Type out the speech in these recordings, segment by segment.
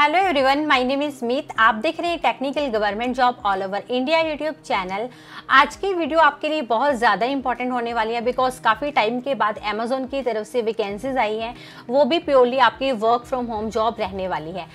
hello everyone my name is Meet आप देख रहे हैं technical government job all over India YouTube channel आज की वीडियो आपके लिए बहुत ज़्यादा इंपॉर्टेंट होने वाली है बिकॉज काफ़ी टाइम के बाद अमेजोन की तरफ से वैकेंसीज आई हैं वो भी प्योरली आपकी वर्क फ्रॉम होम जॉब रहने वाली है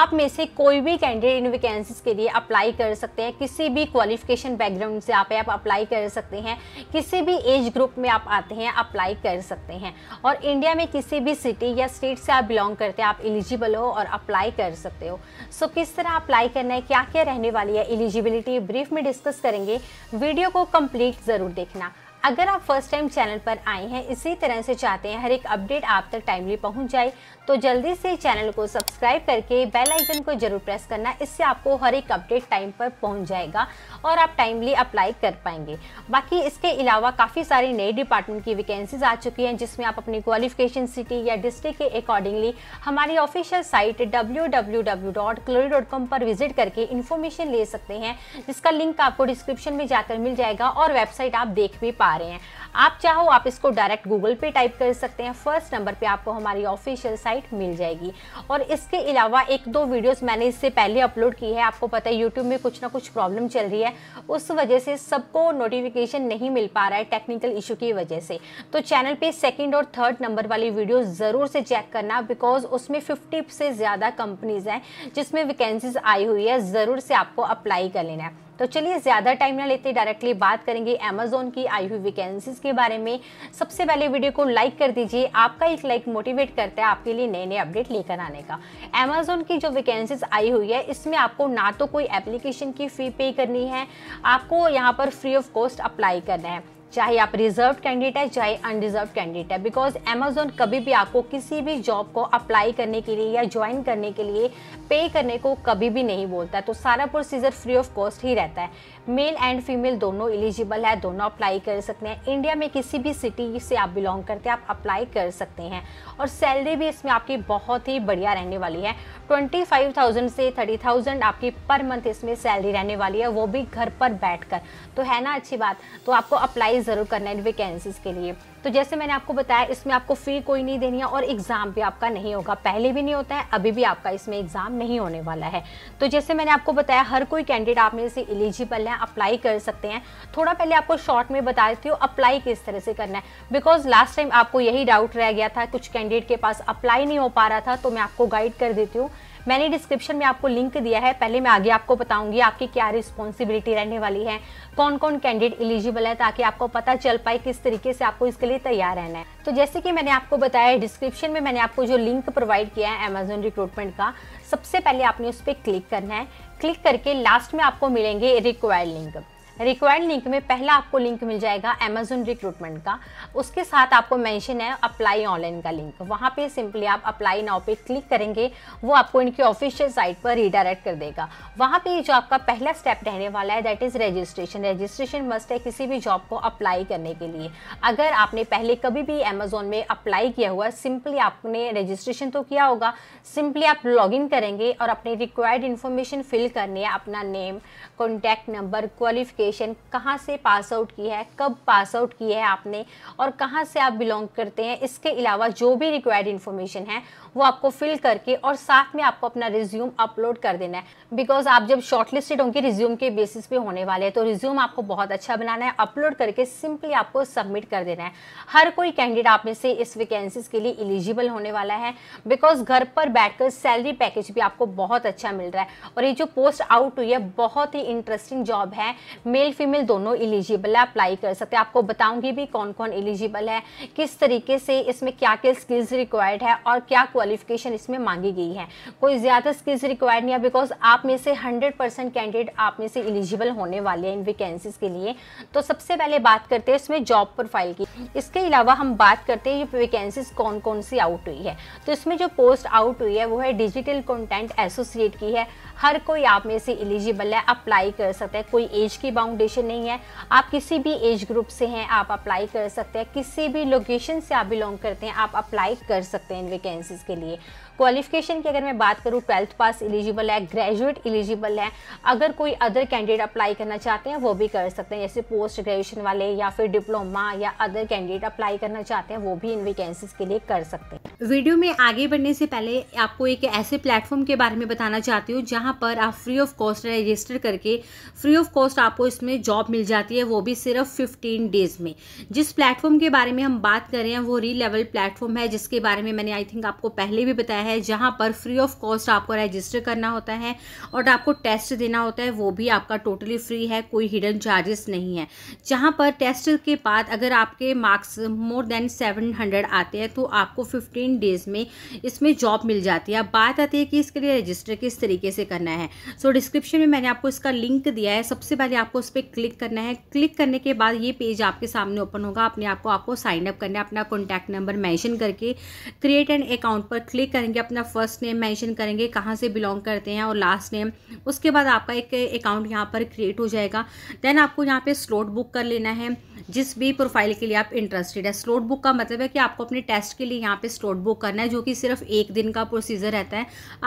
आप में से कोई भी कैंडिडेट इन वैकेंसीज के लिए अप्लाई कर सकते हैं किसी भी क्वालिफिकेशन बैकग्राउंड से आप आप अप्लाई कर सकते हैं किसी भी एज ग्रुप में आप आते हैं अप्लाई कर सकते हैं और इंडिया में किसी भी सिटी या स्टेट से आप बिलोंग करते हैं आप एलिजिबल हो और अप्लाई कर कर सकते हो सो किस तरह अप्लाई करना है क्या क्या रहने वाली है एलिजिबिलिटी ब्रीफ में डिस्कस करेंगे वीडियो को कंप्लीट ज़रूर देखना अगर आप फर्स्ट टाइम चैनल पर आए हैं इसी तरह से चाहते हैं हर एक अपडेट आप तक टाइमली पहुंच जाए तो जल्दी से चैनल को सब्सक्राइब करके बेल आइकन को जरूर प्रेस करना इससे आपको हर एक अपडेट टाइम पर पहुंच जाएगा और आप टाइमली अप्लाई कर पाएंगे बाकी इसके अलावा काफ़ी सारी नई डिपार्टमेंट की वैकेंसीज आ चुकी हैं जिसमें आप अपनी क्वालिफिकेशन सिटी या डिस्ट्रिक्ट के अकॉर्डिंगली हमारी ऑफिशियल साइट डब्ल्यू पर विजिट करके इन्फॉर्मेशन ले सकते हैं जिसका लिंक आपको डिस्क्रिप्शन में जाकर मिल जाएगा और वेबसाइट आप देख भी पा पा रहे हैं आप चाहो आप इसको डायरेक्ट गूगल पे टाइप कर सकते हैं फर्स्ट नंबर पे आपको हमारी ऑफिशियल साइट मिल जाएगी और इसके अलावा एक दो वीडियोस मैंने इससे पहले अपलोड की है आपको पता है यूट्यूब में कुछ ना कुछ प्रॉब्लम चल रही है उस वजह से सबको नोटिफिकेशन नहीं मिल पा रहा है टेक्निकल इशू की वजह से तो चैनल पर सेकेंड और थर्ड नंबर वाली वीडियो ज़रूर से चेक करना बिकॉज उसमें फिफ्टी से ज़्यादा कंपनीज़ हैं जिसमें वैकेंसीज आई हुई है ज़रूर से आपको अप्लाई कर लेना है तो चलिए ज़्यादा टाइम ना लेते डायरेक्टली बात करेंगे अमेजोन की आई हुई वैकेंसीज के बारे में सबसे पहले वीडियो को लाइक कर दीजिए आपका एक लाइक मोटिवेट करता है आपके लिए नए नए अपडेट लेकर आने का अमेजोन की जो वैकेंसीज आई हुई है इसमें आपको ना तो कोई एप्लीकेशन की फ़ी पे करनी है आपको यहाँ पर फ्री ऑफ कॉस्ट अप्लाई करना है चाहे आप रिजर्व कैंडिडेट है चाहे अनरिजर्व कैंडिडेट है बिकॉज अमेजोन कभी भी आपको किसी भी जॉब को अप्लाई करने के लिए या ज्वाइन करने के लिए पे करने को कभी भी नहीं बोलता है तो सारा प्रोसीजर फ्री ऑफ कॉस्ट ही रहता है मेल एंड फीमेल दोनों एलिजिबल है दोनों अप्लाई कर सकते हैं इंडिया में किसी भी सिटी से आप बिलोंग करते हैं आप अप्लाई कर सकते हैं और सैलरी भी इसमें आपकी बहुत ही बढ़िया रहने वाली है ट्वेंटी फाइव थाउजेंड से थर्टी थाउजेंड आपकी पर मंथ इसमें सैलरी रहने वाली है वो भी घर पर बैठ कर तो है ना अच्छी बात तो आपको अप्लाई ज़रूर करना है वैकेंसीज के लिए तो जैसे मैंने आपको बताया इसमें आपको फ़ी कोई नहीं देनी है और एग्ज़ाम भी आपका नहीं होगा पहले भी नहीं होता है अभी भी आपका इसमें एग्ज़ाम नहीं होने वाला है तो जैसे मैंने आपको बताया हर कोई कैंडिडेट आप में से एलिजिबल है अप्लाई कर सकते हैं थोड़ा पहले आपको शॉर्ट में बता देती हूँ अप्लाई किस तरह से करना है बिकॉज लास्ट टाइम आपको यही डाउट रह गया था कुछ कैंडिडेट के पास अप्लाई नहीं हो पा रहा था तो मैं आपको गाइड कर देती हूँ मैंने डिस्क्रिप्शन में आपको लिंक दिया है पहले मैं आगे आपको बताऊंगी आपकी क्या रिस्पॉन्सिबिलिटी रहने वाली है कौन कौन कैंडिडेट एलिजिबल है ताकि आपको पता चल पाए किस तरीके से आपको इसके लिए तैयार रहना है तो जैसे कि मैंने आपको बताया है डिस्क्रिप्शन में मैंने आपको जो लिंक प्रोवाइड किया है अमेजोन रिक्रूटमेंट का सबसे पहले आपने उस पर क्लिक करना है क्लिक करके लास्ट में आपको मिलेंगे रिक्वायर्ड लिंक रिक्वायर्ड लिंक में पहला आपको लिंक मिल जाएगा अमेजोन रिक्रूटमेंट का उसके साथ आपको मेंशन है अप्लाई ऑनलाइन का लिंक वहाँ पे सिंपली आप अप्लाई नाउ पे क्लिक करेंगे वो आपको इनकी ऑफिशियल साइट पर रिडायरेक्ट कर देगा वहाँ पे जो आपका पहला स्टेप रहने वाला है that is registration registration must है किसी भी जॉब को अप्लाई करने के लिए अगर आपने पहले कभी भी अमेजोन में अप्लाई किया हुआ सिंपली आपने रजिस्ट्रेशन तो किया होगा सिंपली आप इन करेंगे और अपने रिक्वायर्ड इन्फॉर्मेशन फिल करनी है अपना name contact number qualification education कहाँ से पास आउट की है कब पास आउट की है आपने और कहाँ से आप बिलोंग करते हैं इसके अलावा जो भी रिक्वायर्ड इन्फॉर्मेशन है वो आपको फिल करके और साथ में आपको अपना रिज्यूम अपलोड कर देना है बिकॉज आप जब शॉर्टलिस्टेड होंगे रिज्यूम के बेसिस पे होने वाले हैं तो रिज्यूम आपको बहुत अच्छा बनाना है अपलोड करके सिंपली आपको सबमिट कर देना है हर कोई कैंडिडेट आप में से इस वैकेंसीज के लिए एलिजिबल होने वाला है बिकॉज घर पर बैठकर सैलरी पैकेज भी आपको बहुत अच्छा मिल रहा है और ये जो पोस्ट आउट हुई है बहुत ही इंटरेस्टिंग जॉब है मेल फीमेल दोनों एलिजिबल है अप्लाई कर सकते हैं आपको बताऊंगी भी कौन कौन एलिजिबल है किस तरीके से इसमें क्या क्या स्किल्स रिक्वायर्ड है और क्या क्वालिफिकेशन इसमें मांगी गई है कोई ज़्यादा स्किल्स रिक्वायर्ड नहीं है बिकॉज आप में से हंड्रेड कैंडिडेट आप में से एलिजिबल होने वाले हैं इन वैकेंसीज के लिए तो सबसे पहले बात करते हैं इसमें जॉब प्रोफाइल की इसके अलावा हम बात करते हैं ये वैकेंसीज कौन कौन सी आउट हुई है तो इसमें जो पोस्ट आउट हुई है वो है डिजिटल कंटेंट एसोसिएट की है हर कोई आप में से एलिजिबल है अप्लाई कर सकता है कोई एज की फाउंडेशन नहीं है आप किसी भी एज ग्रुप से हैं आप अप्लाई कर सकते हैं किसी भी लोकेशन से आप बिलोंग करते हैं आप अप्लाई कर सकते हैं इन वैकेंसीज़ के लिए क्वालिफिकेशन की अगर मैं बात करूँ ट्वेल्थ पास एलिजिबल है ग्रेजुएट एलिजिबल है अगर कोई अदर कैंडिडेट अप्लाई करना चाहते हैं वो भी कर सकते हैं जैसे पोस्ट ग्रेजुएशन वाले या फिर डिप्लोमा या अदर कैंडिडेट अप्लाई करना चाहते हैं वो भी इन वैकेंसीज के लिए कर सकते हैं वीडियो में आगे बढ़ने से पहले आपको एक ऐसे प्लेटफॉर्म के बारे में बताना चाहती हूँ जहाँ पर आप फ्री ऑफ कॉस्ट रजिस्टर करके फ्री ऑफ कॉस्ट आपको इसमें जॉब मिल जाती है वो भी सिर्फ फिफ्टीन डेज में जिस प्लेटफॉर्म के बारे में हम बात कर रहे हैं वो री लेवल प्लेटफॉर्म है जिसके बारे में मैंने आई थिंक आपको पहले भी बताया है जहाँ पर फ्री ऑफ कॉस्ट आपको रजिस्टर करना होता है और आपको टेस्ट देना होता है वो भी आपका टोटली फ्री है कोई हिडन चार्जेस नहीं है जहाँ पर टेस्ट के बाद अगर आपके marks more than seven hundred आते हैं तो आपको फिफ्टीन डेज़ में इसमें जॉब मिल जाती है अब बात आती है कि इसके लिए रजिस्टर किस तरीके से करना है सो so, डिस्क्रिप्शन में मैंने आपको इसका लिंक दिया है सबसे पहले आपको उस पर क्लिक करना है क्लिक करने के बाद ये पेज आपके सामने ओपन होगा अपने आपको आपको साइन अप करना है अपना कॉन्टैक्ट नंबर मैंशन करके क्रिएट एन अकाउंट पर क्लिक करेंगे करेंगे अपना फर्स्ट नेम मेंशन करेंगे कहाँ से बिलोंग करते हैं और लास्ट नेम उसके बाद आपका एक अकाउंट यहाँ पर क्रिएट हो जाएगा देन आपको यहाँ पे स्लॉट बुक कर लेना है जिस भी प्रोफाइल के लिए आप इंटरेस्टेड है स्लॉट बुक का मतलब है कि आपको अपने टेस्ट के लिए यहाँ पे स्लॉट बुक करना है जो कि सिर्फ एक दिन का प्रोसीजर रहता है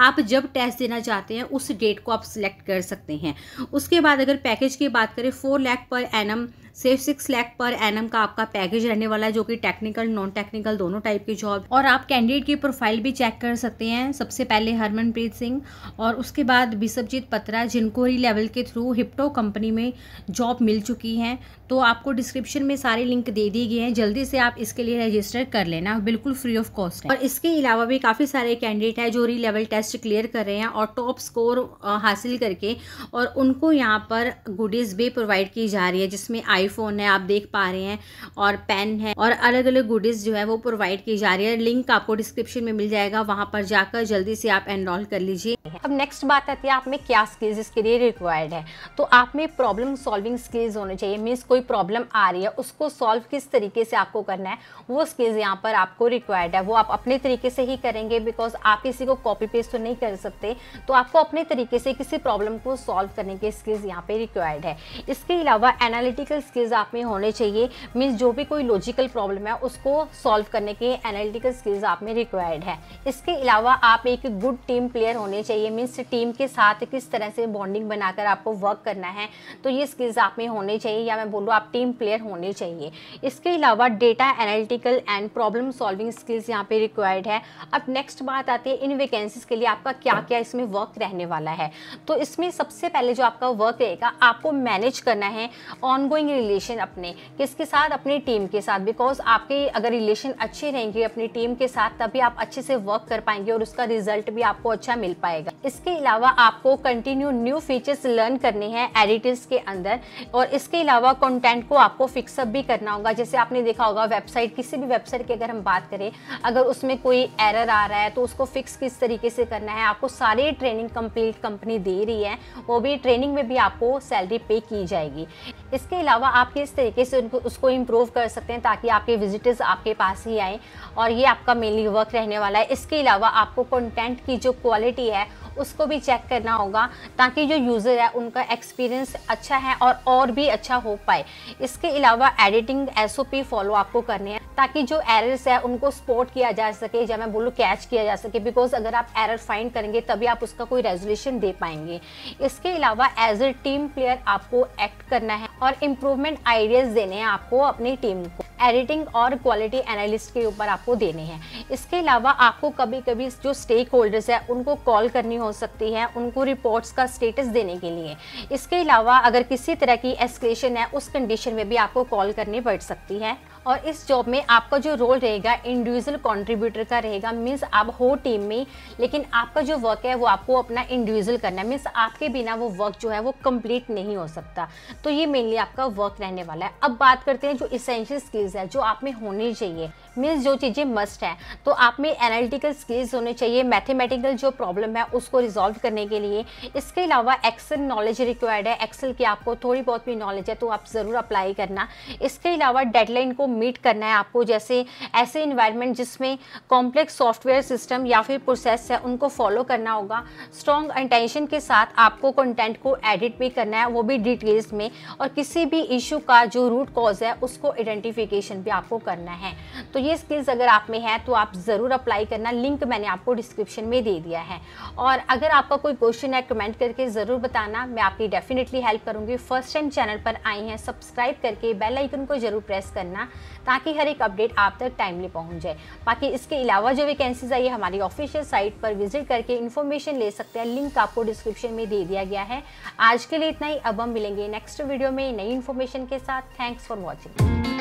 आप जब टेस्ट देना चाहते हैं उस डेट को आप सिलेक्ट कर सकते हैं उसके बाद अगर पैकेज की बात करें फोर लैख पर एनम सिर्फ सिक्स लैख पर एनम का आपका पैकेज रहने वाला है जो कि टेक्निकल नॉन टेक्निकल दोनों टाइप की जॉब और आप कैंडिडेट की प्रोफाइल भी चेक कर सकते हैं सबसे पहले हरमनप्रीत सिंह और उसके बाद बिसवजीत पत्रा जिनको ही लेवल के थ्रू हिप्टो कंपनी में जॉब मिल चुकी है तो आपको डिस्क्रिप्शन में सारे लिंक दे दिए गए हैं जल्दी से आप इसके लिए रजिस्टर कर लेना बिल्कुल फ्री ऑफ कॉस्ट है और इसके अलावा भी काफ़ी सारे कैंडिडेट हैं जो री लेवल टेस्ट क्लियर कर रहे हैं और टॉप स्कोर हासिल करके और उनको यहाँ पर गुडीज़ भी प्रोवाइड की जा रही है जिसमें आईफोन है आप देख पा रहे हैं और पेन है और अलग अलग गुडीज़ जो है वो प्रोवाइड की जा रही है लिंक आपको डिस्क्रिप्शन में मिल जाएगा वहाँ पर जाकर जल्दी से आप एनरोल कर लीजिए अब नेक्स्ट बात आती है आप में क्या स्किल्स इसके लिए रिक्वायर्ड है तो आप में प्रॉब्लम सॉल्विंग स्किल्स होने चाहिए मीन्स कोई प्रॉब्लम आ रही है उसको सॉल्व किस तरीके से आपको करना है वो स्किल्स यहाँ पर आपको रिक्वायर्ड है वो आप अपने तरीके से ही करेंगे बिकॉज आप किसी को कॉपी पेस्ट तो नहीं कर सकते तो आपको अपने तरीके से किसी प्रॉब्लम को सॉल्व करने के स्किल्स यहाँ पर रिक्वायर्ड है इसके अलावा एनालिटिकल स्किल्स आप में होने चाहिए मीन्स जो भी कोई लॉजिकल प्रॉब्लम है उसको सॉल्व करने के एनालिटिकल स्किल्स आप में रिक्वायर्ड है इसके अलावा आप एक गुड टीम प्लेयर होने चाहिए मीन्स टीम के साथ किस तरह से बॉन्डिंग बनाकर आपको वर्क करना है तो ये स्किल्स आप में होने चाहिए या मैं बोलूँ ढूंढो आप टीम प्लेयर होने चाहिए इसके अलावा data analytical and problem solving skills यहाँ पे रिक्वायर्ड है अब नेक्स्ट बात आती है इन वैकेंसीज के लिए आपका क्या क्या इसमें वर्क रहने वाला है तो इसमें सबसे पहले जो आपका वर्क रहेगा आपको मैनेज करना है ऑनगोइंग रिलेशन अपने किसके साथ अपनी टीम के साथ बिकॉज आपके अगर रिलेशन अच्छे रहेंगे अपनी टीम के साथ तभी आप अच्छे से वर्क कर पाएंगे और उसका रिजल्ट भी आपको अच्छा मिल पाएगा इसके अलावा आपको कंटिन्यू न्यू फीचर्स लर्न करने हैं एडिटर्स के अंदर और इसके अलावा कंटेंट को आपको फिक्सअप भी करना होगा जैसे आपने देखा होगा वेबसाइट किसी भी वेबसाइट की अगर हम बात करें अगर उसमें कोई एरर आ रहा है तो उसको फिक्स किस तरीके से करना है आपको सारी ट्रेनिंग कंप्लीट कंपनी दे रही है वो भी ट्रेनिंग में भी आपको सैलरी पे की जाएगी इसके अलावा आप किस तरीके से उनको उसको इम्प्रूव कर सकते हैं ताकि आपके विजिटर्स आपके पास ही आएँ और ये आपका मेनली वर्क रहने वाला है इसके अलावा आपको कंटेंट की जो क्वालिटी है उसको भी चेक करना होगा ताकि जो यूज़र है उनका एक्सपीरियंस अच्छा है और और भी अच्छा हो पाए इसके अलावा एडिटिंग एस फॉलो आपको करने हैं ताकि जो एरर्स है उनको स्पोर्ट किया जा सके या मैं बोलूँ कैच किया जा सके बिकॉज अगर आप एरर फाइंड करेंगे तभी आप उसका कोई रेजोल्यूशन दे पाएंगे इसके अलावा एज ए टीम प्लेयर आपको एक्ट करना है और इम्प्रूवमेंट आइडियाज़ देने हैं आपको अपनी टीम को एडिटिंग और क्वालिटी एनालिस्ट के ऊपर आपको देने हैं इसके अलावा आपको कभी कभी जो स्टेक होल्डर्स हैं उनको कॉल करनी हो सकती है उनको रिपोर्ट्स का स्टेटस देने के लिए इसके अलावा अगर किसी तरह की एस्केलेशन है उस कंडीशन में भी आपको कॉल करनी पड़ सकती है और इस जॉब में आपका जो रोल रहेगा इंडिविजुअल कॉन्ट्रीब्यूटर का रहेगा मीन्स आप हो टीम में लेकिन आपका जो वर्क है वो आपको अपना इंडिविजुअल करना है मीन्स आपके बिना वो वर्क जो है वो कंप्लीट नहीं हो सकता तो ये मेनली आपका वर्क रहने वाला है अब बात करते हैं जो इसेंशियल स्किल्स है जो आप में होनी चाहिए मीन्स जो चीज़ें मस्ट हैं तो आप में एनालिटिकल स्किल्स होने चाहिए मैथमेटिकल जो प्रॉब्लम है उसको रिजॉल्व करने के लिए इसके अलावा एक्सेल नॉलेज रिक्वायर्ड है एक्सेल की आपको थोड़ी बहुत भी नॉलेज है तो आप ज़रूर अप्लाई करना इसके अलावा डेडलाइन को मीट करना है आपको जैसे ऐसे इन्वायरमेंट जिसमें कॉम्प्लेक्स सॉफ्टवेयर सिस्टम या फिर प्रोसेस है उनको फॉलो करना होगा स्ट्रॉन्ग इंटेंशन के साथ आपको कंटेंट को एडिट भी करना है वो भी डिटेल्स में और किसी भी इशू का जो रूट कॉज है उसको आइडेंटिफिकेशन भी आपको करना है तो ये स्किल्स अगर आप में है तो आप ज़रूर अप्लाई करना लिंक मैंने आपको डिस्क्रिप्शन में दे दिया है और अगर आपका कोई क्वेश्चन है कमेंट करके ज़रूर बताना मैं आपकी डेफिनेटली हेल्प करूँगी फर्स्ट टाइम चैनल पर आई हैं सब्सक्राइब करके बेल आइकन को ज़रूर प्रेस करना ताकि हर एक अपडेट आप तक टाइमली पहुँच जाए बाकी इसके अलावा जो वैकेंसीज आई है हमारी ऑफिशियल साइट पर विजिट करके इन्फॉर्मेशन ले सकते हैं लिंक आपको डिस्क्रिप्शन में दे दिया गया है आज के लिए इतना ही अब हम मिलेंगे नेक्स्ट वीडियो में नई इन्फॉर्मेशन के साथ थैंक्स फॉर वॉचिंग